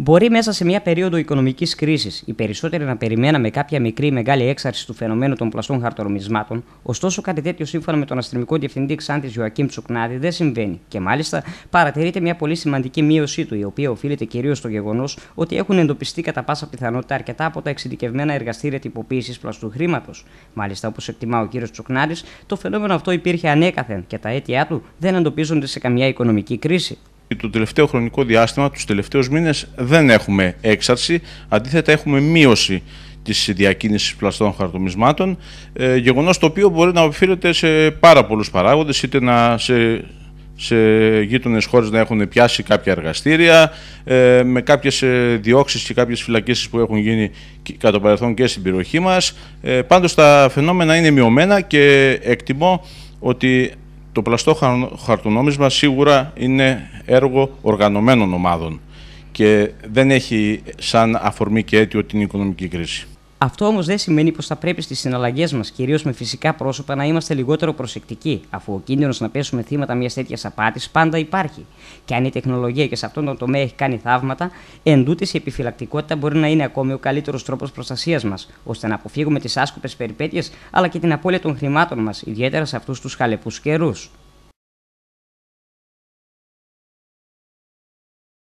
Μπορεί μέσα σε μια περίοδο οικονομικής κρίσης οι περισσότεροι να περιμέναμε κάποια μικρή ή μεγάλη έξαρση του φαινομένου των πλαστών χαρτορμισμάτων, ωστόσο κάτι τέτοιο σύμφωνα με τον αστυνομικό διευθυντή Ξάντης Ιωακήμ Τσουκνάδη δεν συμβαίνει. Και μάλιστα παρατηρείται μια πολύ σημαντική μείωσή του, η οποία οφείλεται κυρίως στο γεγονός ότι έχουν εντοπιστεί κατά πάσα πιθανότητα αρκετά από τα εξειδικευμένα εργαστήρια τυποποίησης πλαστού χρήματος. Μάλιστα, όπως εκτιμά ο κ. Τσουκνάδης, το φαινόμενο αυτό υπήρχε ανέκαθεν και τα αίτια του δεν εντοπίζονται σε καμιά οικονομική κρίση το τελευταίο χρονικό διάστημα, τους τελευταίους μήνες, δεν έχουμε έξαρση. Αντίθετα, έχουμε μείωση της διακίνησης πλαστών χαρτομισμάτων, ε, γεγονός το οποίο μπορεί να οφείλεται σε πάρα πολλούς παράγοντες, είτε να σε σε γείτονες χώρες να έχουν πιάσει κάποια εργαστήρια, ε, με κάποιες ε, διώξεις και κάποιες φυλακίσεις που έχουν γίνει κατά το παρελθόν και στην περιοχή μας. Πάντως, τα φαινόμενα είναι μειωμένα και εκτιμώ ότι το πλαστό χαρτονόμισμα σίγουρα είναι έργο οργανωμένων ομάδων και δεν έχει σαν αφορμή και αίτιο την οικονομική κρίση. Αυτό όμως δεν σημαίνει πως θα πρέπει στις συναλλαγές μας, κυρίως με φυσικά πρόσωπα, να είμαστε λιγότερο προσεκτικοί, αφού ο κίνδυνος να πέσουμε θύματα μιας τέτοιας απάτης πάντα υπάρχει. Και αν η τεχνολογία και σε αυτόν τον τομέα έχει κάνει θαύματα, εν η επιφυλακτικότητα μπορεί να είναι ακόμη ο καλύτερος τρόπος προστασίας μας, ώστε να αποφύγουμε τις άσκοπες περιπέτειες αλλά και την απώλεια των χρημάτων μας, ιδιαίτερα σε αυτούς τους χαλεπούς καιρούς.